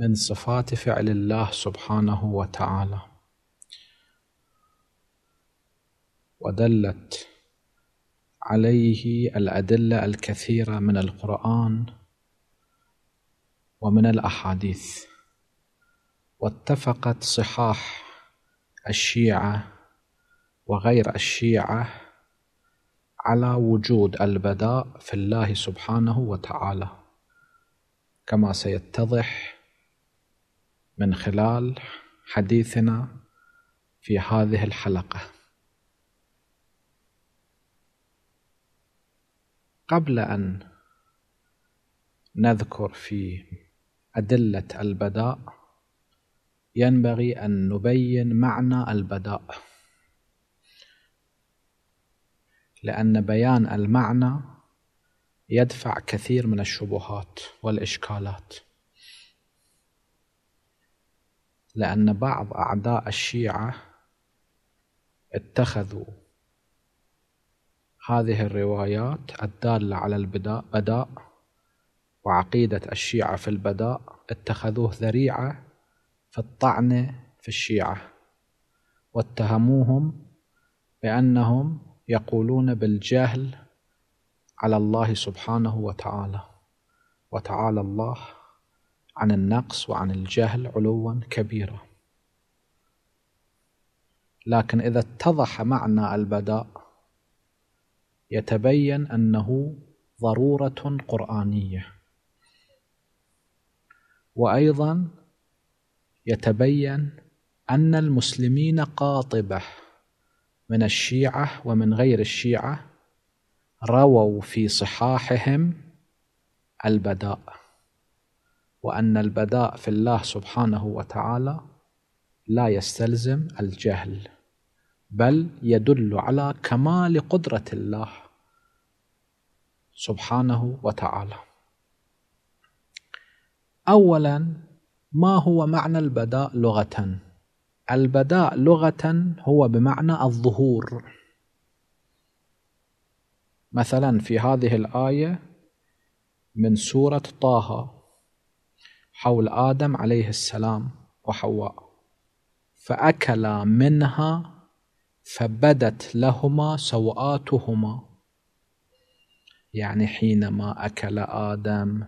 من صفات فعل الله سبحانه وتعالى ودلت عليه الأدلة الكثيرة من القرآن ومن الأحاديث واتفقت صحاح الشيعة وغير الشيعة على وجود البداء في الله سبحانه وتعالى كما سيتضح من خلال حديثنا في هذه الحلقه قبل ان نذكر في ادله البداء ينبغي ان نبين معنى البداء لان بيان المعنى يدفع كثير من الشبهات والاشكالات لأن بعض أعداء الشيعة اتخذوا هذه الروايات الدالة على البداء بداء وعقيدة الشيعة في البداء اتخذوه ذريعة في الطعن في الشيعة واتهموهم بأنهم يقولون بالجهل على الله سبحانه وتعالى وتعالى الله عن النقص وعن الجهل علوا كبيرا لكن إذا اتضح معنى البداء يتبين أنه ضرورة قرآنية وأيضا يتبين أن المسلمين قاطبة من الشيعة ومن غير الشيعة رووا في صحاحهم البداء وأن البداء في الله سبحانه وتعالى لا يستلزم الجهل بل يدل على كمال قدرة الله سبحانه وتعالى أولا ما هو معنى البداء لغة؟ البداء لغة هو بمعنى الظهور مثلا في هذه الآية من سورة طه حول آدم عليه السلام وحواء فأكلا منها فبدت لهما سوآتهما يعني حينما أكل آدم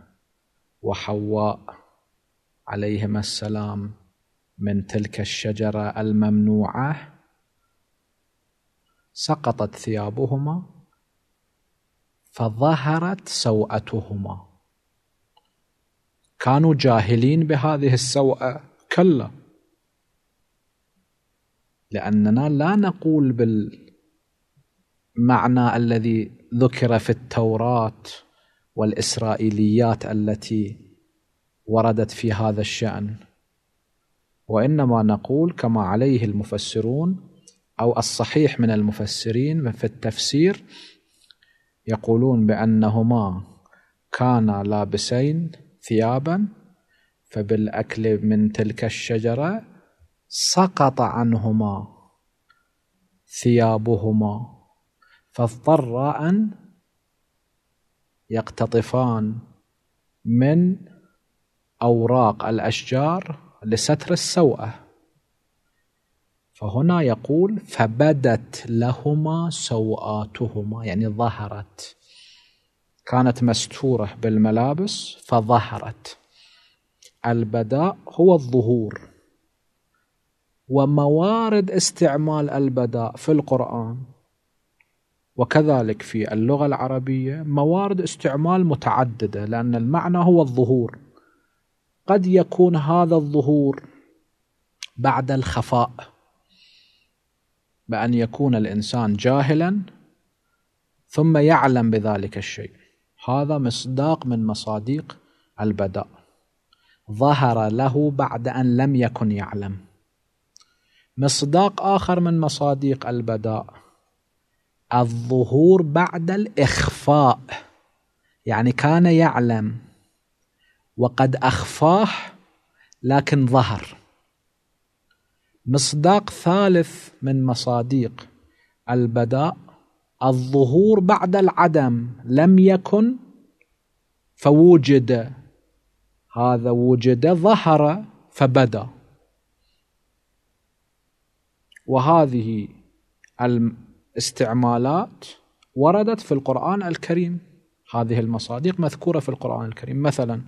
وحواء عليهما السلام من تلك الشجرة الممنوعة سقطت ثيابهما فظهرت سوأتهما كانوا جاهلين بهذه السوءة كلا لأننا لا نقول بالمعنى الذي ذكر في التوراة والإسرائيليات التي وردت في هذا الشأن وإنما نقول كما عليه المفسرون أو الصحيح من المفسرين في التفسير يقولون بأنهما كانا لابسين ثيابا فبالاكل من تلك الشجره سقط عنهما ثيابهما فاضطرا ان يقتطفان من اوراق الاشجار لستر السوءه فهنا يقول فبدت لهما سوءاتهما يعني ظهرت كانت مستورة بالملابس فظهرت البداء هو الظهور وموارد استعمال البداء في القرآن وكذلك في اللغة العربية موارد استعمال متعددة لأن المعنى هو الظهور قد يكون هذا الظهور بعد الخفاء بأن يكون الإنسان جاهلا ثم يعلم بذلك الشيء هذا مصداق من مصاديق البداء ظهر له بعد أن لم يكن يعلم مصداق آخر من مصاديق البداء الظهور بعد الإخفاء يعني كان يعلم وقد أخفاه لكن ظهر مصداق ثالث من مصاديق البداء الظهور بعد العدم لم يكن فوجد هذا وجد ظهر فبدا وهذه الاستعمالات وردت في القرآن الكريم هذه المصادق مذكورة في القرآن الكريم مثلا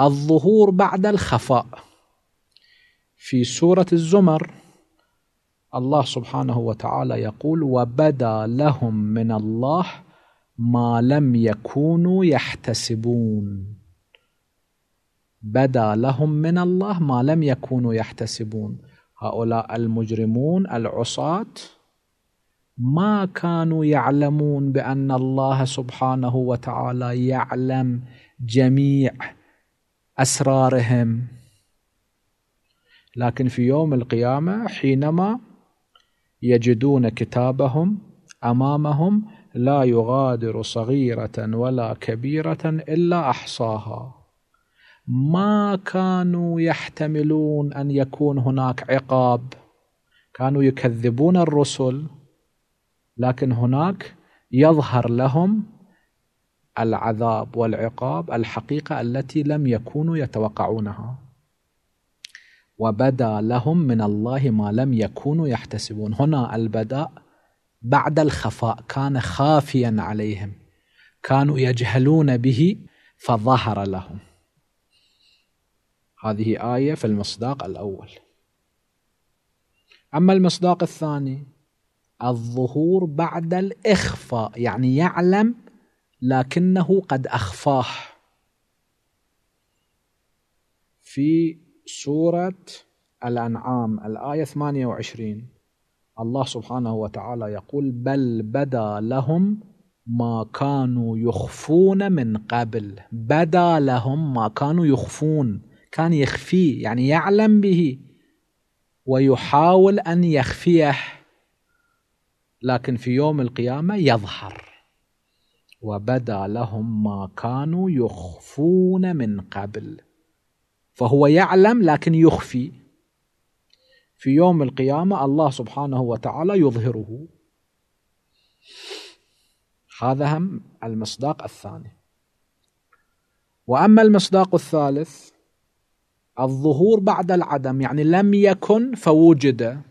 الظهور بعد الخفاء في سورة الزمر الله سبحانه وتعالى يقول وبدا لهم من الله ما لم يكونوا يحتسبون بدا لهم من الله ما لم يكونوا يحتسبون هؤلاء المجرمون العصاة ما كانوا يعلمون بأن الله سبحانه وتعالى يعلم جميع أسرارهم لكن في يوم القيامة حينما يجدون كتابهم امامهم لا يغادر صغيره ولا كبيره الا احصاها ما كانوا يحتملون ان يكون هناك عقاب كانوا يكذبون الرسل لكن هناك يظهر لهم العذاب والعقاب الحقيقه التي لم يكونوا يتوقعونها وبدا لهم من الله ما لم يكونوا يحتسبون هنا البداء بعد الخفاء كان خافيا عليهم كانوا يجهلون به فظهر لهم هذه آية في المصداق الأول أما المصداق الثاني الظهور بعد الإخفاء يعني يعلم لكنه قد أخفاه في سورة الأنعام الآية 28 الله سبحانه وتعالى يقول بل بدا لهم ما كانوا يخفون من قبل بدا لهم ما كانوا يخفون كان يخفيه يعني يعلم به ويحاول أن يخفيه لكن في يوم القيامة يظهر وبدا لهم ما كانوا يخفون من قبل فهو يعلم لكن يخفي في يوم القيامة الله سبحانه وتعالى يظهره هذا هم المصداق الثاني وأما المصداق الثالث الظهور بعد العدم يعني لم يكن فوجد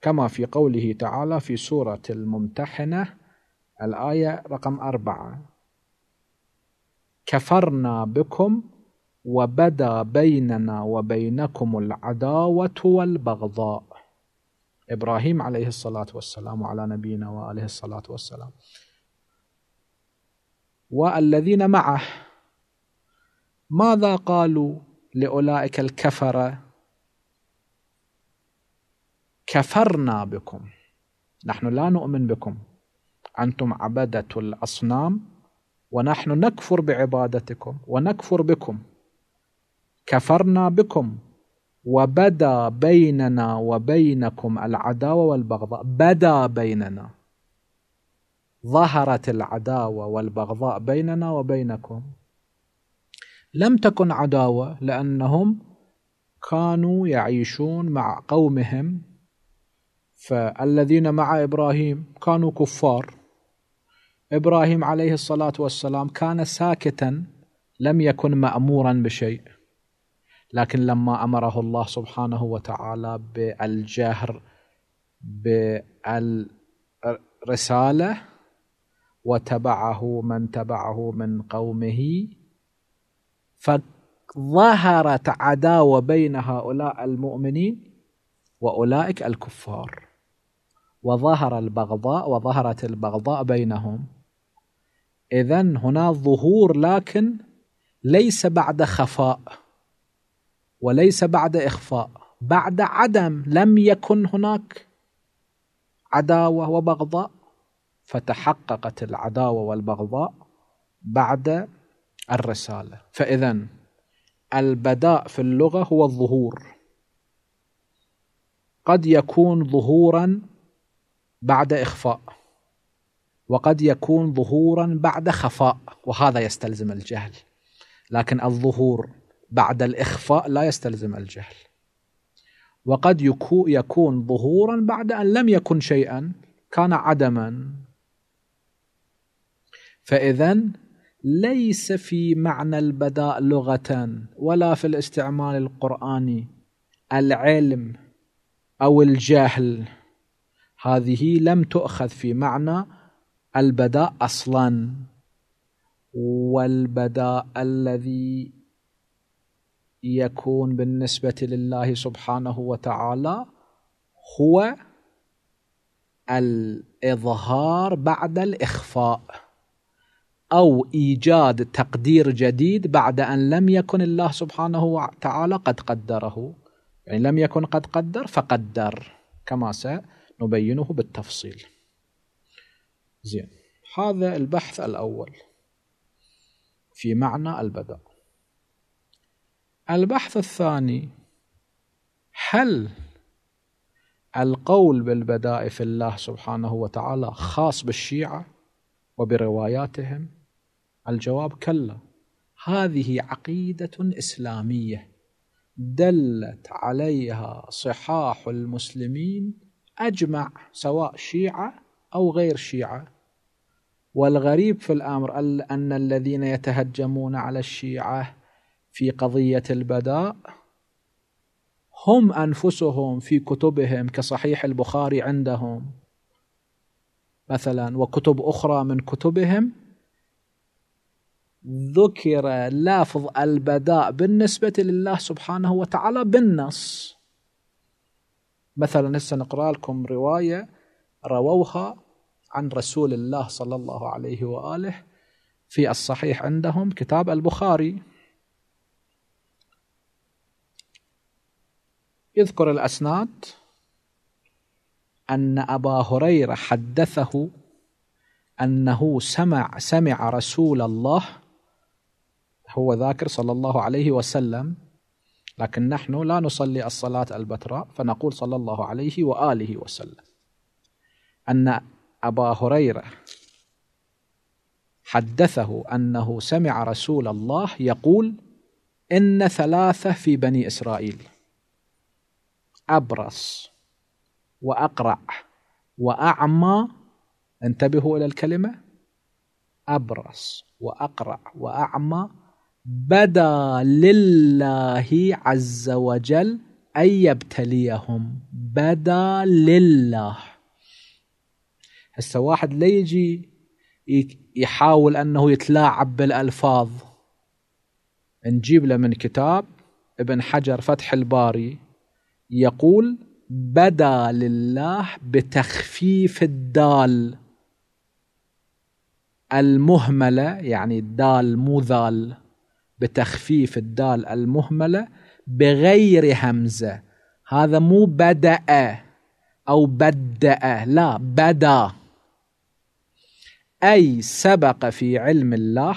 كما في قوله تعالى في سورة الممتحنة الآية رقم أربعة كفرنا بكم وبدا بيننا وبينكم العداوة والبغضاء إبراهيم عليه الصلاة والسلام وعلى نبينا وآله الصلاة والسلام والذين معه ماذا قالوا لأولئك الكفرة كفرنا بكم نحن لا نؤمن بكم أنتم عبدة الأصنام ونحن نكفر بعبادتكم ونكفر بكم كفرنا بكم وبدا بيننا وبينكم العداوه والبغضاء بدا بيننا ظهرت العداوه والبغضاء بيننا وبينكم لم تكن عداوه لانهم كانوا يعيشون مع قومهم فالذين مع ابراهيم كانوا كفار ابراهيم عليه الصلاه والسلام كان ساكتا لم يكن مامورا بشيء لكن لما امره الله سبحانه وتعالى بالجهر بالرساله وتبعه من تبعه من قومه فظهرت عداوه بين هؤلاء المؤمنين واولئك الكفار وظهر البغضاء وظهرت البغضاء بينهم اذا هنا ظهور لكن ليس بعد خفاء وليس بعد إخفاء بعد عدم لم يكن هناك عداوة وبغضاء فتحققت العداوة والبغضاء بعد الرسالة فإذا البداء في اللغة هو الظهور قد يكون ظهورا بعد إخفاء وقد يكون ظهورا بعد خفاء وهذا يستلزم الجهل لكن الظهور بعد الإخفاء لا يستلزم الجهل وقد يكون ظهورا بعد أن لم يكن شيئا كان عدما فإذا ليس في معنى البداء لغة ولا في الاستعمال القرآني العلم أو الجهل هذه لم تؤخذ في معنى البداء أصلا والبداء الذي يكون بالنسبة لله سبحانه وتعالى هو الإظهار بعد الإخفاء أو إيجاد تقدير جديد بعد أن لم يكن الله سبحانه وتعالى قد قدره يعني لم يكن قد قدر فقدر كما سنبينه بالتفصيل زين هذا البحث الأول في معنى البدأ البحث الثاني هل القول بالبداء في الله سبحانه وتعالى خاص بالشيعة وبرواياتهم الجواب كلا هذه عقيدة إسلامية دلت عليها صحاح المسلمين أجمع سواء شيعة أو غير شيعة والغريب في الأمر أن الذين يتهجمون على الشيعة في قضيه البداء هم انفسهم في كتبهم كصحيح البخاري عندهم مثلا وكتب اخرى من كتبهم ذكر لفظ البداء بالنسبه لله سبحانه وتعالى بالنص مثلا هسه نقرا لكم روايه رووها عن رسول الله صلى الله عليه واله في الصحيح عندهم كتاب البخاري يذكر الأسناد أن أبا هريرة حدثه أنه سمع سمع رسول الله هو ذاكر صلى الله عليه وسلم لكن نحن لا نصلي الصلاة البتراء فنقول صلى الله عليه وآله وسلم أن أبا هريرة حدثه أنه سمع رسول الله يقول إن ثلاثة في بني إسرائيل أبرص وأقرع وأعمى انتبهوا إلى الكلمة أبرص وأقرع وأعمى بدا لله عز وجل أن يبتليهم بدا لله هسه واحد لا يجي يحاول أنه يتلاعب بالألفاظ نجيب له من كتاب ابن حجر فتح الباري يقول بدا لله بتخفيف الدال المهمله يعني الدال مو ذال بتخفيف الدال المهمله بغير همزه هذا مو بدا او بدا لا بدا اي سبق في علم الله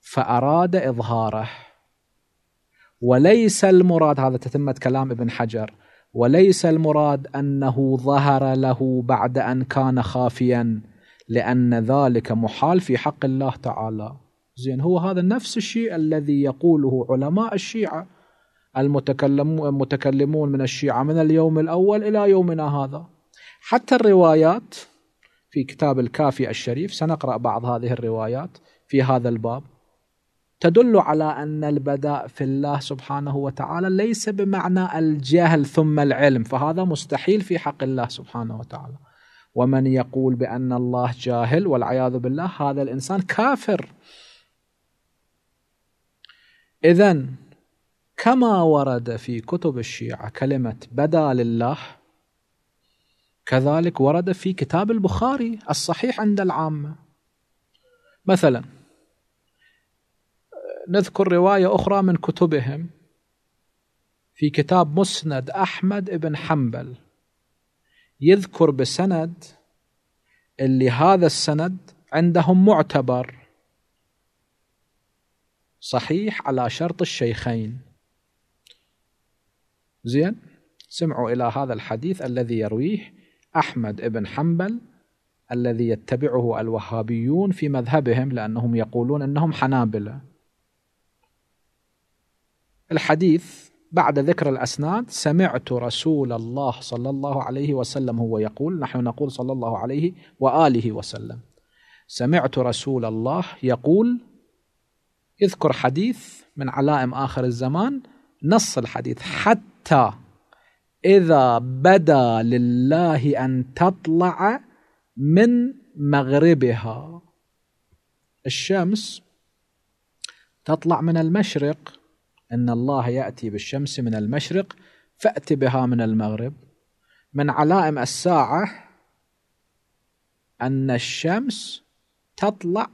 فاراد اظهاره وليس المراد هذا تتمة كلام ابن حجر وليس المراد انه ظهر له بعد ان كان خافيا لان ذلك محال في حق الله تعالى زين هو هذا نفس الشيء الذي يقوله علماء الشيعه المتكلمون من الشيعه من اليوم الاول الى يومنا هذا حتى الروايات في كتاب الكافي الشريف سنقرا بعض هذه الروايات في هذا الباب تدل على ان البداء في الله سبحانه وتعالى ليس بمعنى الجهل ثم العلم فهذا مستحيل في حق الله سبحانه وتعالى ومن يقول بان الله جاهل والعياذ بالله هذا الانسان كافر اذا كما ورد في كتب الشيعه كلمه بدا لله كذلك ورد في كتاب البخاري الصحيح عند العامه مثلا نذكر رواية أخرى من كتبهم في كتاب مسند أحمد بن حنبل يذكر بسند اللي هذا السند عندهم معتبر صحيح على شرط الشيخين زين سمعوا إلى هذا الحديث الذي يرويه أحمد بن حنبل الذي يتبعه الوهابيون في مذهبهم لأنهم يقولون أنهم حنابلة الحديث بعد ذكر الأسناد سمعت رسول الله صلى الله عليه وسلم هو يقول نحن نقول صلى الله عليه وآله وسلم سمعت رسول الله يقول اذكر حديث من علائم آخر الزمان نص الحديث حتى إذا بدا لله أن تطلع من مغربها الشمس تطلع من المشرق ان الله ياتي بالشمس من المشرق فات بها من المغرب من علائم الساعه ان الشمس تطلع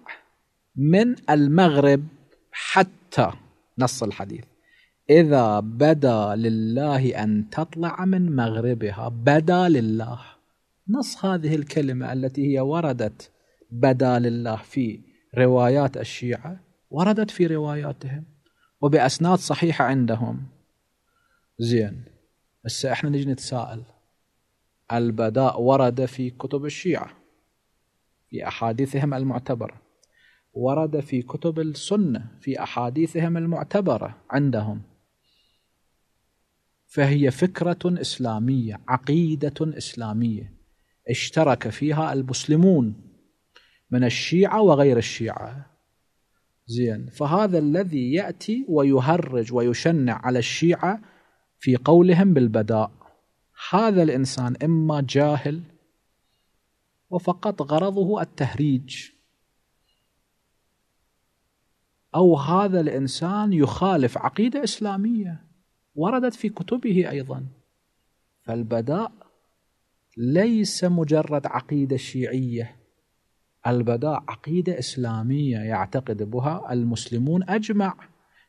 من المغرب حتى نص الحديث اذا بدا لله ان تطلع من مغربها بدا لله نص هذه الكلمه التي هي وردت بدا لله في روايات الشيعه وردت في رواياتهم وباسناد صحيحه عندهم زين هسه احنا نجي نتساءل البداء ورد في كتب الشيعه في احاديثهم المعتبره ورد في كتب السنه في احاديثهم المعتبره عندهم فهي فكره اسلاميه عقيده اسلاميه اشترك فيها المسلمون من الشيعه وغير الشيعه زين فهذا الذي يأتي ويهرج ويشنع على الشيعة في قولهم بالبداء هذا الإنسان إما جاهل وفقط غرضه التهريج أو هذا الإنسان يخالف عقيدة إسلامية وردت في كتبه أيضا فالبداء ليس مجرد عقيدة شيعية البداء عقيدة إسلامية يعتقد بها المسلمون أجمع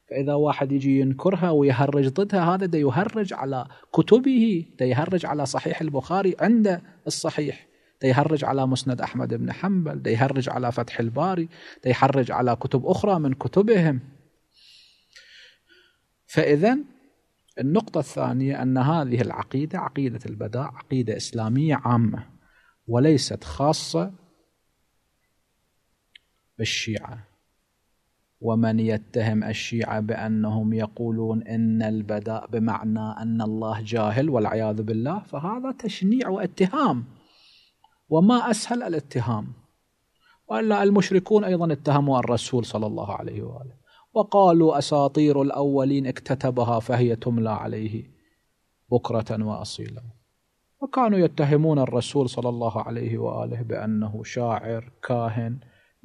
فإذا واحد يجي ينكرها ويهرج ضدها هذا ده يهرج على كتبه ده يهرج على صحيح البخاري عند الصحيح ده يهرج على مسند أحمد بن حنبل ده يهرج على فتح الباري ده يهرج على كتب أخرى من كتبهم فإذا النقطة الثانية أن هذه العقيدة عقيدة البداء عقيدة إسلامية عامة وليست خاصة الشيعة ومن يتهم الشيعة بأنهم يقولون إن البداء بمعنى أن الله جاهل والعياذ بالله فهذا تشنيع واتهام وما أسهل الاتهام وإلا المشركون أيضا اتهموا الرسول صلى الله عليه وآله وقالوا أساطير الأولين اكتتبها فهي تملى عليه بكرة وأصيلا وكانوا يتهمون الرسول صلى الله عليه وآله بأنه شاعر كاهن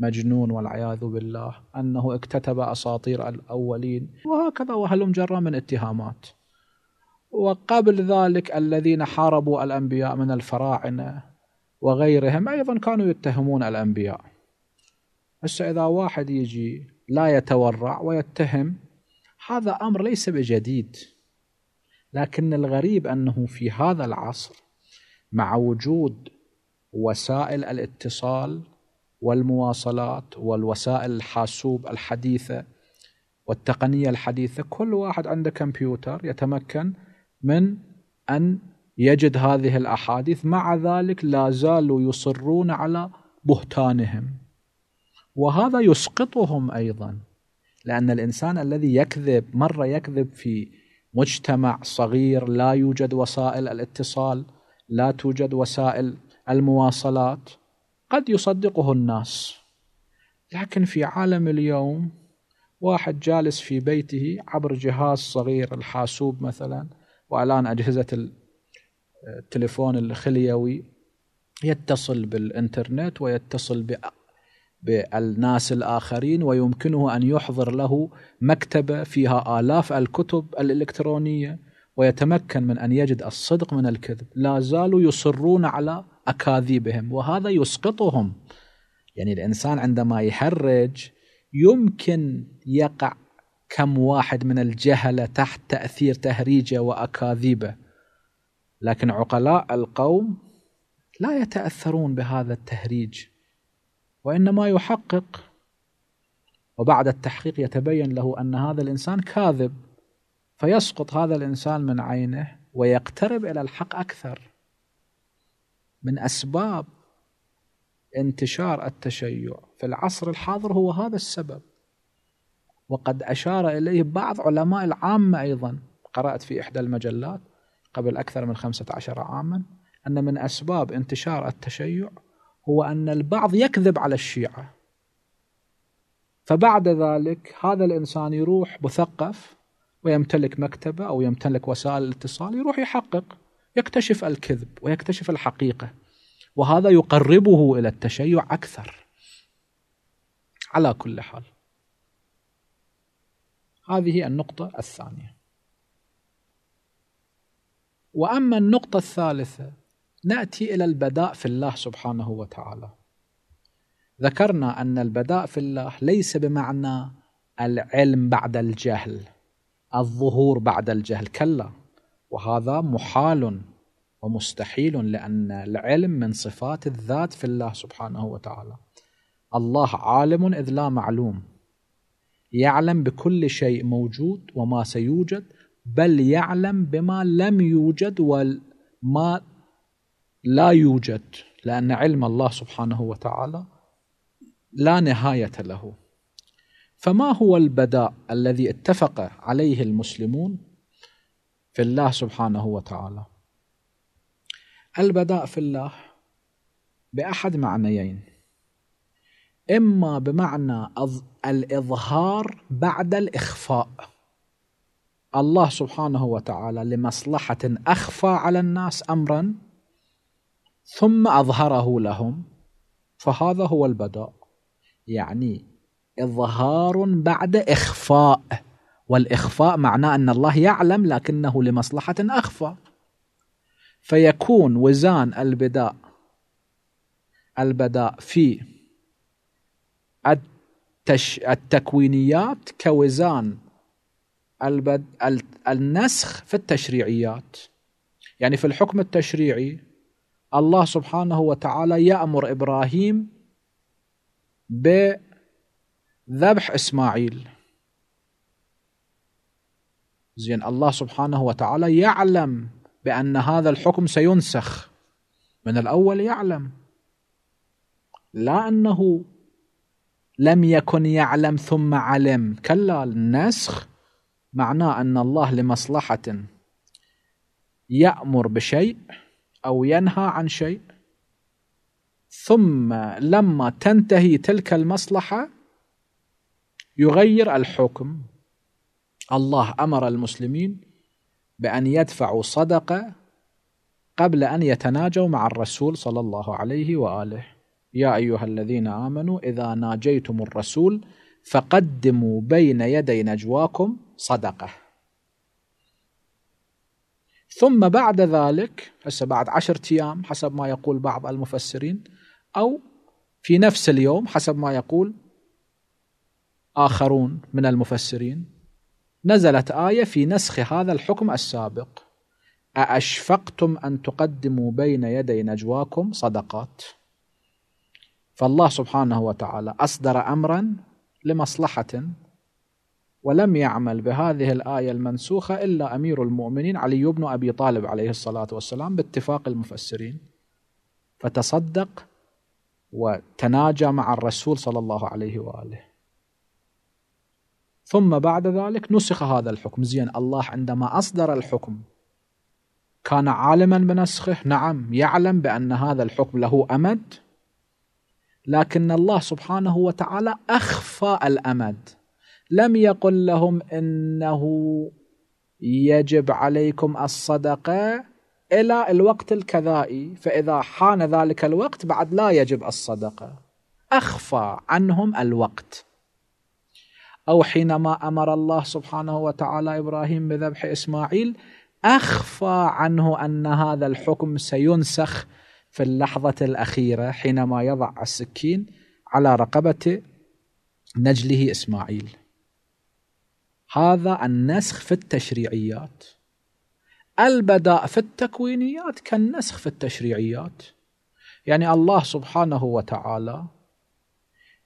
مجنون والعياذ بالله أنه اكتتب أساطير الأولين وهكذا وهلم جرى من اتهامات وقبل ذلك الذين حاربوا الأنبياء من الفراعنة وغيرهم أيضا كانوا يتهمون الأنبياء هسه إذا واحد يجي لا يتورع ويتهم هذا أمر ليس بجديد لكن الغريب أنه في هذا العصر مع وجود وسائل الاتصال والمواصلات والوسائل الحاسوب الحديثه والتقنيه الحديثه كل واحد عنده كمبيوتر يتمكن من ان يجد هذه الاحاديث مع ذلك لا زالوا يصرون على بهتانهم وهذا يسقطهم ايضا لان الانسان الذي يكذب مره يكذب في مجتمع صغير لا يوجد وسائل الاتصال لا توجد وسائل المواصلات قد يصدقه الناس لكن في عالم اليوم واحد جالس في بيته عبر جهاز صغير الحاسوب مثلا والان اجهزه التليفون الخليوي يتصل بالانترنت ويتصل بالناس الاخرين ويمكنه ان يحضر له مكتبه فيها الاف الكتب الالكترونيه ويتمكن من ان يجد الصدق من الكذب لا زالوا يصرون على اكاذيبهم وهذا يسقطهم يعني الانسان عندما يحرج يمكن يقع كم واحد من الجهله تحت تاثير تهريجه واكاذيبه لكن عقلاء القوم لا يتاثرون بهذا التهريج وانما يحقق وبعد التحقيق يتبين له ان هذا الانسان كاذب فيسقط هذا الانسان من عينه ويقترب الى الحق اكثر من اسباب انتشار التشيع في العصر الحاضر هو هذا السبب وقد اشار اليه بعض علماء العامه ايضا قرات في احدى المجلات قبل اكثر من 15 عاما ان من اسباب انتشار التشيع هو ان البعض يكذب على الشيعه فبعد ذلك هذا الانسان يروح مثقف ويمتلك مكتبه او يمتلك وسائل الاتصال يروح يحقق يكتشف الكذب ويكتشف الحقيقه وهذا يقربه الى التشيع اكثر على كل حال هذه النقطه الثانيه واما النقطه الثالثه ناتي الى البداء في الله سبحانه وتعالى ذكرنا ان البداء في الله ليس بمعنى العلم بعد الجهل الظهور بعد الجهل كلا وهذا محال ومستحيل لأن العلم من صفات الذات في الله سبحانه وتعالى الله عالم إذ لا معلوم يعلم بكل شيء موجود وما سيوجد بل يعلم بما لم يوجد وما لا يوجد لأن علم الله سبحانه وتعالى لا نهاية له فما هو البداء الذي اتفق عليه المسلمون في الله سبحانه وتعالى البداء في الله بأحد معنيين إما بمعنى الإظهار بعد الإخفاء الله سبحانه وتعالى لمصلحة أخفى على الناس أمرا ثم أظهره لهم فهذا هو البداء يعني إظهار بعد إخفاء والإخفاء معناه أن الله يعلم لكنه لمصلحة أخفى فيكون وزان البداء البداء في التش التكوينيات كوزان البد النسخ في التشريعيات يعني في الحكم التشريعي الله سبحانه وتعالى يأمر إبراهيم بذبح إسماعيل زين الله سبحانه وتعالى يعلم بأن هذا الحكم سينسخ من الأول يعلم لا أنه لم يكن يعلم ثم علم كلا النسخ معناه أن الله لمصلحة يأمر بشيء أو ينهى عن شيء ثم لما تنتهي تلك المصلحة يغير الحكم الله امر المسلمين بان يدفعوا صدقه قبل ان يتناجوا مع الرسول صلى الله عليه واله يا ايها الذين امنوا اذا ناجيتم الرسول فقدموا بين يدي نجواكم صدقه ثم بعد ذلك هسه بعد عشرة أيام حسب ما يقول بعض المفسرين أو في نفس اليوم حسب ما يقول آخرون من المفسرين نزلت آية في نسخ هذا الحكم السابق أأشفقتم أن تقدموا بين يدي نجواكم صدقات فالله سبحانه وتعالى أصدر أمرا لمصلحة ولم يعمل بهذه الآية المنسوخة إلا أمير المؤمنين علي بن أبي طالب عليه الصلاة والسلام باتفاق المفسرين فتصدق وتناجى مع الرسول صلى الله عليه وآله ثم بعد ذلك نسخ هذا الحكم زين الله عندما أصدر الحكم كان عالما بنسخه نعم يعلم بأن هذا الحكم له أمد لكن الله سبحانه وتعالى أخفى الأمد لم يقل لهم إنه يجب عليكم الصدقة إلى الوقت الكذائي فإذا حان ذلك الوقت بعد لا يجب الصدقة أخفى عنهم الوقت أو حينما أمر الله سبحانه وتعالى إبراهيم بذبح إسماعيل أخفى عنه أن هذا الحكم سينسخ في اللحظة الأخيرة حينما يضع السكين على رقبة نجله إسماعيل هذا النسخ في التشريعيات البداء في التكوينيات كالنسخ في التشريعيات يعني الله سبحانه وتعالى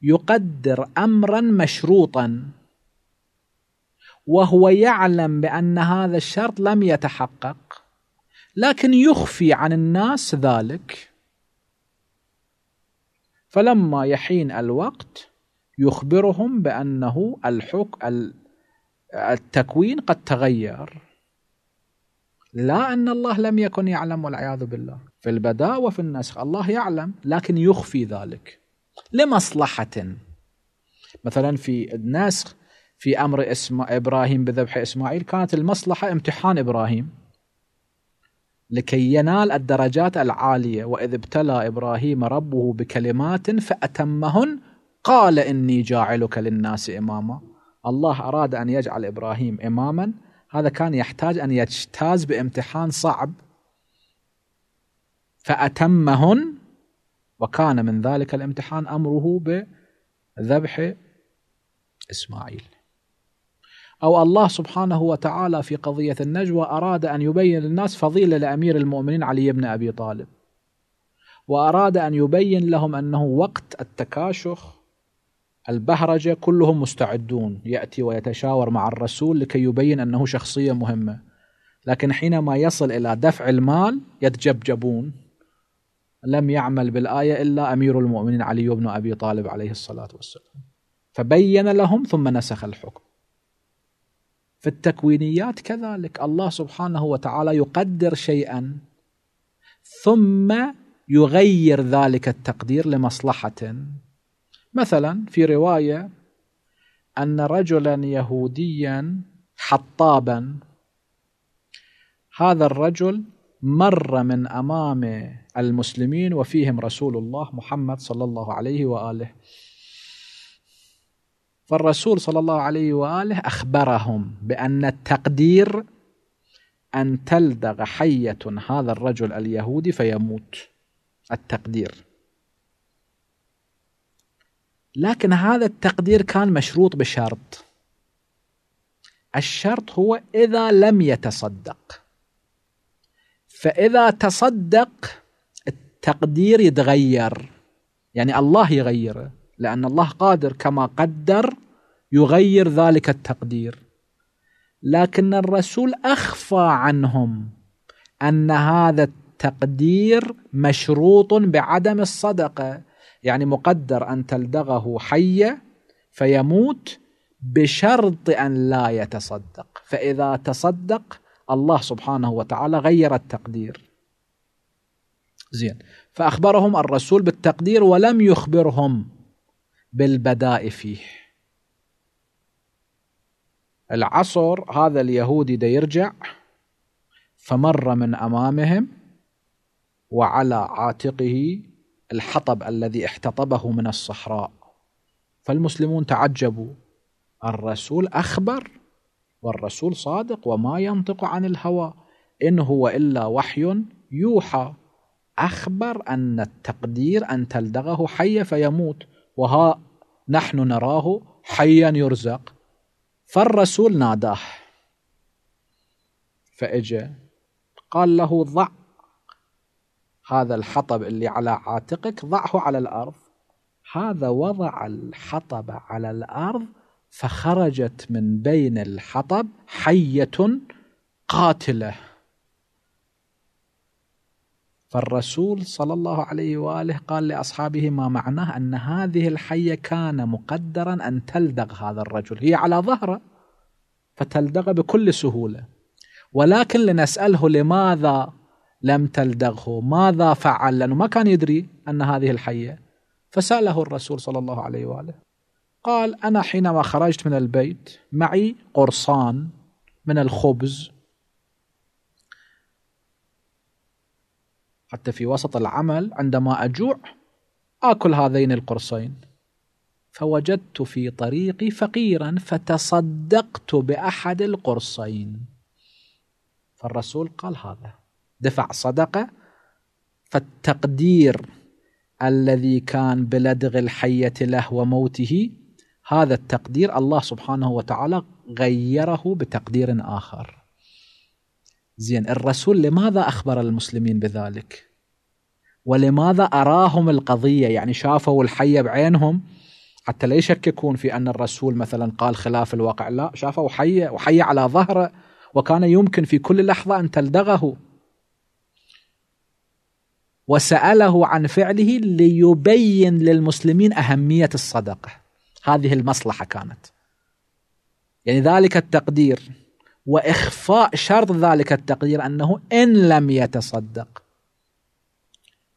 يقدر امرا مشروطا وهو يعلم بان هذا الشرط لم يتحقق لكن يخفي عن الناس ذلك فلما يحين الوقت يخبرهم بانه الحك التكوين قد تغير لا ان الله لم يكن يعلم والعياذ بالله في البداء وفي النسخ الله يعلم لكن يخفي ذلك لمصلحة مثلا في النسخ في أمر إسما إبراهيم بذبح إسماعيل كانت المصلحة امتحان إبراهيم لكي ينال الدرجات العالية وإذ ابتلى إبراهيم ربه بكلمات فأتمهن قال إني جاعلك للناس إماما الله أراد أن يجعل إبراهيم إماما هذا كان يحتاج أن يجتاز بامتحان صعب فأتمهن وكان من ذلك الامتحان أمره بذبح إسماعيل أو الله سبحانه وتعالى في قضية النجوى أراد أن يبين للناس فضيلة لأمير المؤمنين علي بن أبي طالب وأراد أن يبين لهم أنه وقت التكاشخ البهرجة كلهم مستعدون يأتي ويتشاور مع الرسول لكي يبين أنه شخصية مهمة لكن حينما يصل إلى دفع المال يتجبجبون لم يعمل بالآية إلا أمير المؤمنين علي بن أبي طالب عليه الصلاة والسلام فبين لهم ثم نسخ الحكم في التكوينيات كذلك الله سبحانه وتعالى يقدر شيئا ثم يغير ذلك التقدير لمصلحة مثلا في رواية أن رجلا يهوديا حطابا هذا الرجل مر من أمام المسلمين وفيهم رسول الله محمد صلى الله عليه واله فالرسول صلى الله عليه واله اخبرهم بان التقدير ان تلدغ حيه هذا الرجل اليهودي فيموت التقدير لكن هذا التقدير كان مشروط بشرط الشرط هو اذا لم يتصدق فاذا تصدق تقدير يتغير يعني الله يغيره لأن الله قادر كما قدر يغير ذلك التقدير لكن الرسول أخفى عنهم أن هذا التقدير مشروط بعدم الصدقة يعني مقدر أن تلدغه حية فيموت بشرط أن لا يتصدق فإذا تصدق الله سبحانه وتعالى غير التقدير زين فأخبرهم الرسول بالتقدير ولم يخبرهم بالبداء فيه العصر هذا اليهودي دا يرجع فمر من أمامهم وعلى عاتقه الحطب الذي احتطبه من الصحراء فالمسلمون تعجبوا الرسول أخبر والرسول صادق وما ينطق عن الهوى إن هو إلا وحي يوحى أخبر أن التقدير أن تلدغه حيا فيموت وها نحن نراه حيا يرزق فالرسول ناداه فإجا قال له ضع هذا الحطب اللي على عاتقك ضعه على الأرض هذا وضع الحطب على الأرض فخرجت من بين الحطب حية قاتله فالرسول صلى الله عليه واله قال لاصحابه ما معناه ان هذه الحيه كان مقدرا ان تلدغ هذا الرجل هي على ظهره فتلدغ بكل سهوله ولكن لنساله لماذا لم تلدغه ماذا فعل لانه ما كان يدري ان هذه الحيه فساله الرسول صلى الله عليه واله قال انا حينما خرجت من البيت معي قرصان من الخبز حتى في وسط العمل عندما أجوع آكل هذين القرصين فوجدت في طريقي فقيرا فتصدقت بأحد القرصين فالرسول قال هذا دفع صدقة فالتقدير الذي كان بلدغ الحية له وموته هذا التقدير الله سبحانه وتعالى غيره بتقدير آخر زين الرسول لماذا أخبر المسلمين بذلك ولماذا أراهم القضية يعني شافوا الحية بعينهم حتى لا يشككون في أن الرسول مثلا قال خلاف الواقع لا شافوا حية وحية على ظهره وكان يمكن في كل لحظة أن تلدغه وسأله عن فعله ليبين للمسلمين أهمية الصدقة هذه المصلحة كانت يعني ذلك التقدير وإخفاء شرط ذلك التقدير أنه إن لم يتصدق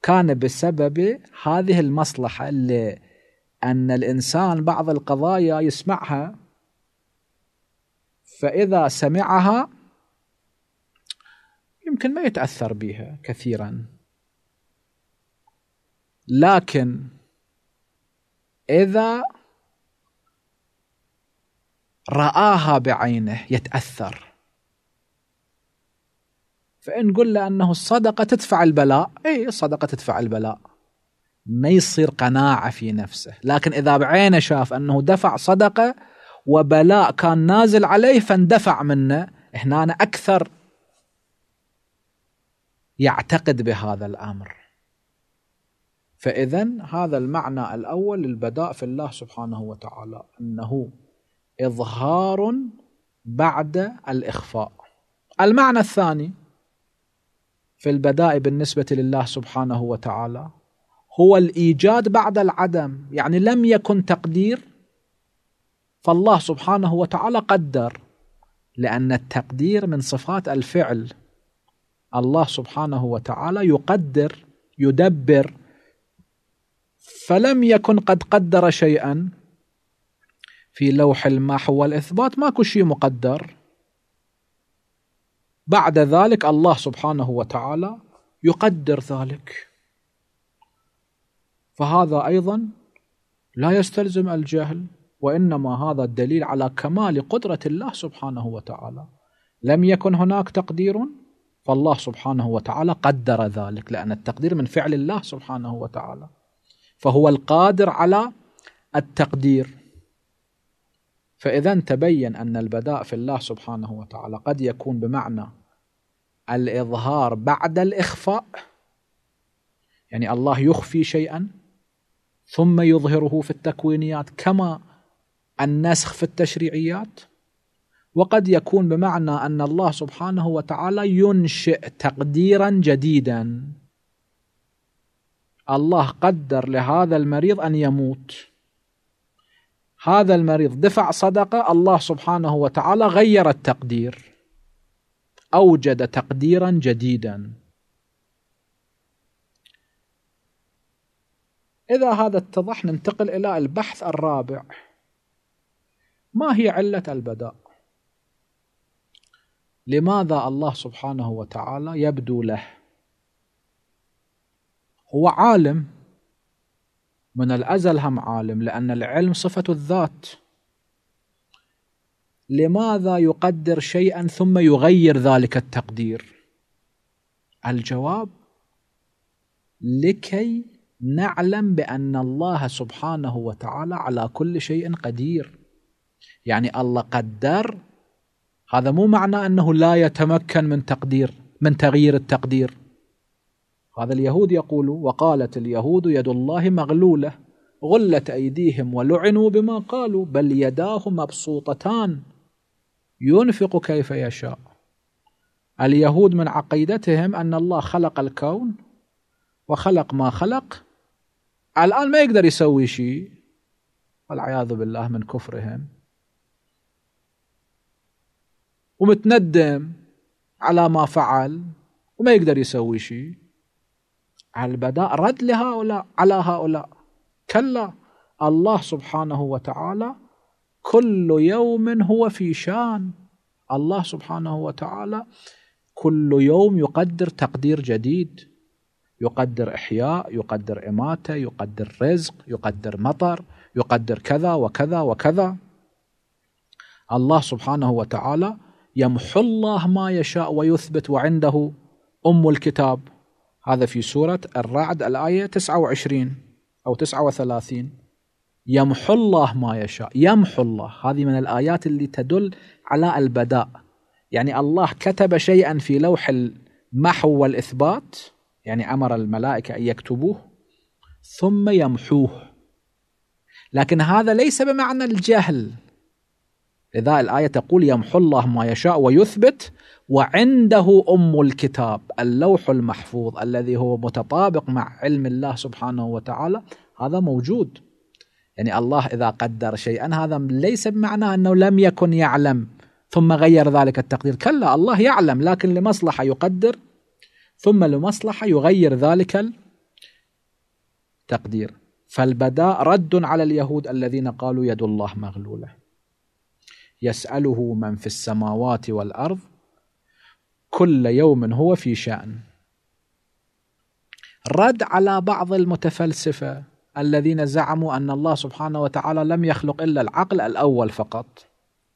كان بسبب هذه المصلحة اللي أن الإنسان بعض القضايا يسمعها فإذا سمعها يمكن ما يتأثر بها كثيرا لكن إذا رآها بعينه يتأثر فإن قلنا أنه الصدقة تدفع البلاء أي الصدقة تدفع البلاء ما يصير قناعة في نفسه لكن إذا بعينه شاف أنه دفع صدقة وبلاء كان نازل عليه فاندفع منه هنا أنا أكثر يعتقد بهذا الأمر فإذا هذا المعنى الأول للبداء في الله سبحانه وتعالى أنه إظهار بعد الإخفاء المعنى الثاني في البداء بالنسبة لله سبحانه وتعالى هو الإيجاد بعد العدم يعني لم يكن تقدير فالله سبحانه وتعالى قدر لأن التقدير من صفات الفعل الله سبحانه وتعالى يقدر يدبر فلم يكن قد قدر شيئا في لوح المحو والإثبات ماكو شيء مقدر بعد ذلك الله سبحانه وتعالى يقدر ذلك فهذا أيضا لا يستلزم الجهل وإنما هذا الدليل على كمال قدرة الله سبحانه وتعالى لم يكن هناك تقدير فالله سبحانه وتعالى قدر ذلك لأن التقدير من فعل الله سبحانه وتعالى فهو القادر على التقدير فإذا تبين أن البداء في الله سبحانه وتعالى قد يكون بمعنى الإظهار بعد الإخفاء يعني الله يخفي شيئا ثم يظهره في التكوينيات كما النسخ في التشريعيات وقد يكون بمعنى أن الله سبحانه وتعالى ينشئ تقديرا جديدا الله قدر لهذا المريض أن يموت هذا المريض دفع صدقه الله سبحانه وتعالى غير التقدير اوجد تقديرا جديدا اذا هذا اتضح ننتقل الى البحث الرابع ما هي عله البداء لماذا الله سبحانه وتعالى يبدو له هو عالم من الأزل هم عالم لأن العلم صفة الذات لماذا يقدر شيئا ثم يغير ذلك التقدير الجواب لكي نعلم بأن الله سبحانه وتعالى على كل شيء قدير يعني الله قدر هذا مو معنى أنه لا يتمكن من تقدير من تغيير التقدير هذا اليهود يقول وقالت اليهود يد الله مغلولة غلت أيديهم ولعنوا بما قالوا بل يداه مبسوطتان ينفق كيف يشاء اليهود من عقيدتهم أن الله خلق الكون وخلق ما خلق الآن ما يقدر يسوي شيء والعياذ بالله من كفرهم ومتندم على ما فعل وما يقدر يسوي شيء على البداء رد لهؤلاء على هؤلاء كلا الله سبحانه وتعالى كل يوم هو في شان الله سبحانه وتعالى كل يوم يقدر تقدير جديد يقدر إحياء يقدر إماتة يقدر رزق يقدر مطر يقدر كذا وكذا وكذا الله سبحانه وتعالى يمحو الله ما يشاء ويثبت وعنده أم الكتاب هذا في سورة الرعد الآية 29 أو 39 يمحو الله ما يشاء يمحو الله هذه من الآيات اللي تدل على البداء يعني الله كتب شيئا في لوح المحو والإثبات يعني أمر الملائكة أن يكتبوه ثم يمحوه لكن هذا ليس بمعنى الجهل لذا الآية تقول يمحو الله ما يشاء ويثبت وعنده أم الكتاب اللوح المحفوظ الذي هو متطابق مع علم الله سبحانه وتعالى هذا موجود يعني الله إذا قدر شيئا هذا ليس بمعنى أنه لم يكن يعلم ثم غير ذلك التقدير كلا الله يعلم لكن لمصلحة يقدر ثم لمصلحة يغير ذلك التقدير فالبداء رد على اليهود الذين قالوا يد الله مغلوله يسأله من في السماوات والأرض كل يوم هو في شأن رد على بعض المتفلسفة الذين زعموا أن الله سبحانه وتعالى لم يخلق إلا العقل الأول فقط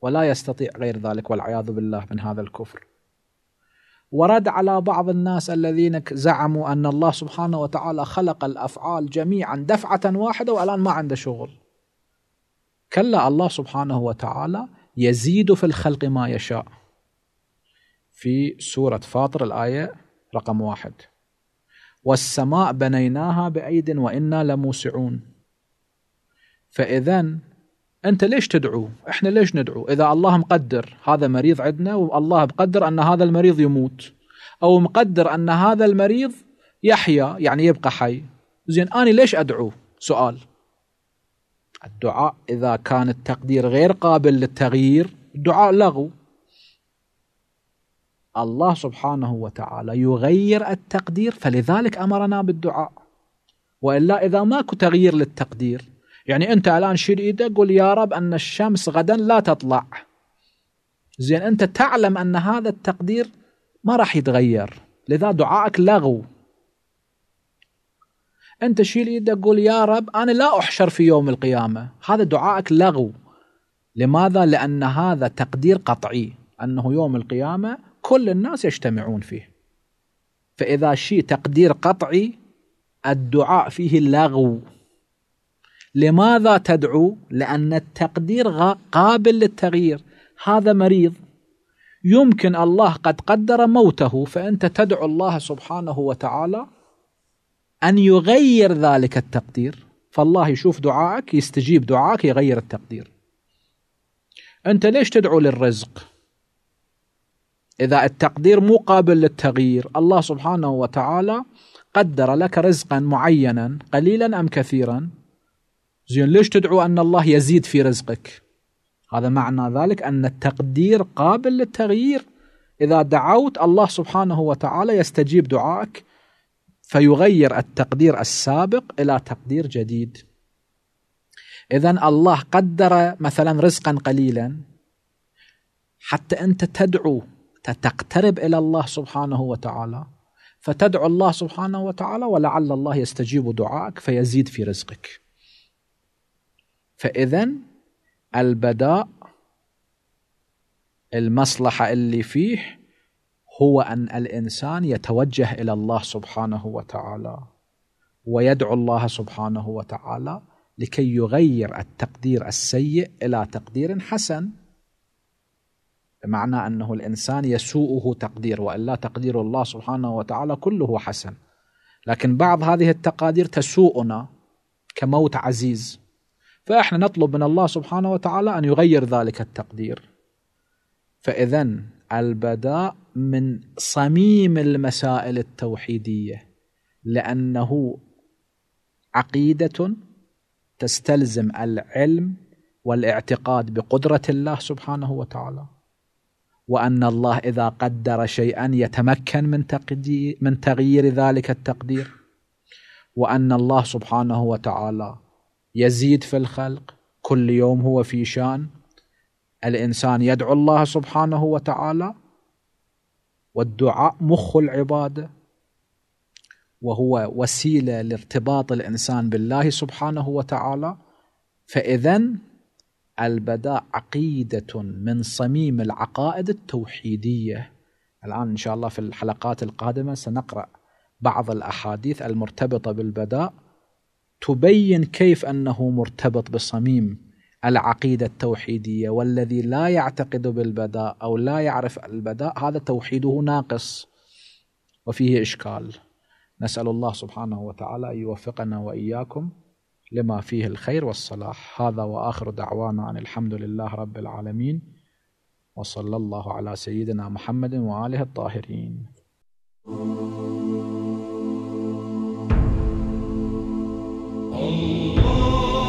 ولا يستطيع غير ذلك والعياذ بالله من هذا الكفر ورد على بعض الناس الذين زعموا أن الله سبحانه وتعالى خلق الأفعال جميعا دفعة واحدة والآن ما عنده شغل كلا الله سبحانه وتعالى يزيد في الخلق ما يشاء في سورة فاطر الآية رقم واحد والسماء بنيناها بأيد وإنا لموسعون فإذا أنت ليش تدعو إحنا ليش ندعو إذا الله مقدر هذا مريض عندنا والله مقدر أن هذا المريض يموت أو مقدر أن هذا المريض يحيا يعني يبقى حي زين أنا ليش أدعو سؤال الدعاء إذا كان التقدير غير قابل للتغيير الدعاء لغو الله سبحانه وتعالى يغير التقدير فلذلك أمرنا بالدعاء وإلا إذا ماكو تغيير للتقدير يعني أنت الآن شيل إيدك قول يا رب أن الشمس غدا لا تطلع زين أنت تعلم أن هذا التقدير ما راح يتغير لذا دعائك لغو انت شيل يدك قول يا رب انا لا احشر في يوم القيامه هذا دعائك لغو لماذا لان هذا تقدير قطعي انه يوم القيامه كل الناس يجتمعون فيه فاذا شيء تقدير قطعي الدعاء فيه لغو لماذا تدعو لان التقدير قابل للتغيير هذا مريض يمكن الله قد قدر موته فانت تدعو الله سبحانه وتعالى أن يغير ذلك التقدير فالله يشوف دعائك يستجيب دعائك يغير التقدير أنت ليش تدعو للرزق إذا التقدير مو قابل للتغيير الله سبحانه وتعالى قدر لك رزقا معينا قليلا أم كثيرا زين ليش تدعو أن الله يزيد في رزقك هذا معنى ذلك أن التقدير قابل للتغيير إذا دعوت الله سبحانه وتعالى يستجيب دعائك فيغير التقدير السابق الى تقدير جديد اذا الله قدر مثلا رزقا قليلا حتى انت تدعو تقترب الى الله سبحانه وتعالى فتدعو الله سبحانه وتعالى ولعل الله يستجيب دعائك فيزيد في رزقك فاذا البداء المصلحه اللي فيه هو ان الانسان يتوجه الى الله سبحانه وتعالى ويدعو الله سبحانه وتعالى لكي يغير التقدير السيء الى تقدير حسن بمعنى انه الانسان يسوءه تقدير والا تقدير الله سبحانه وتعالى كله حسن لكن بعض هذه التقادير تسوءنا كموت عزيز فاحنا نطلب من الله سبحانه وتعالى ان يغير ذلك التقدير فاذا البداء من صميم المسائل التوحيديه لانه عقيده تستلزم العلم والاعتقاد بقدره الله سبحانه وتعالى وان الله اذا قدر شيئا يتمكن من تقدير من تغيير ذلك التقدير وان الله سبحانه وتعالى يزيد في الخلق كل يوم هو في شان الانسان يدعو الله سبحانه وتعالى والدعاء مخ العباده وهو وسيله لارتباط الانسان بالله سبحانه وتعالى فاذا البداء عقيده من صميم العقائد التوحيديه الان ان شاء الله في الحلقات القادمه سنقرا بعض الاحاديث المرتبطه بالبداء تبين كيف انه مرتبط بصميم العقيدة التوحيدية والذي لا يعتقد بالبداء أو لا يعرف البداء هذا توحيده ناقص وفيه إشكال نسأل الله سبحانه وتعالى أن يوفقنا وإياكم لما فيه الخير والصلاح هذا وآخر دعوانا أن الحمد لله رب العالمين وصلى الله على سيدنا محمد وآله الطاهرين Allah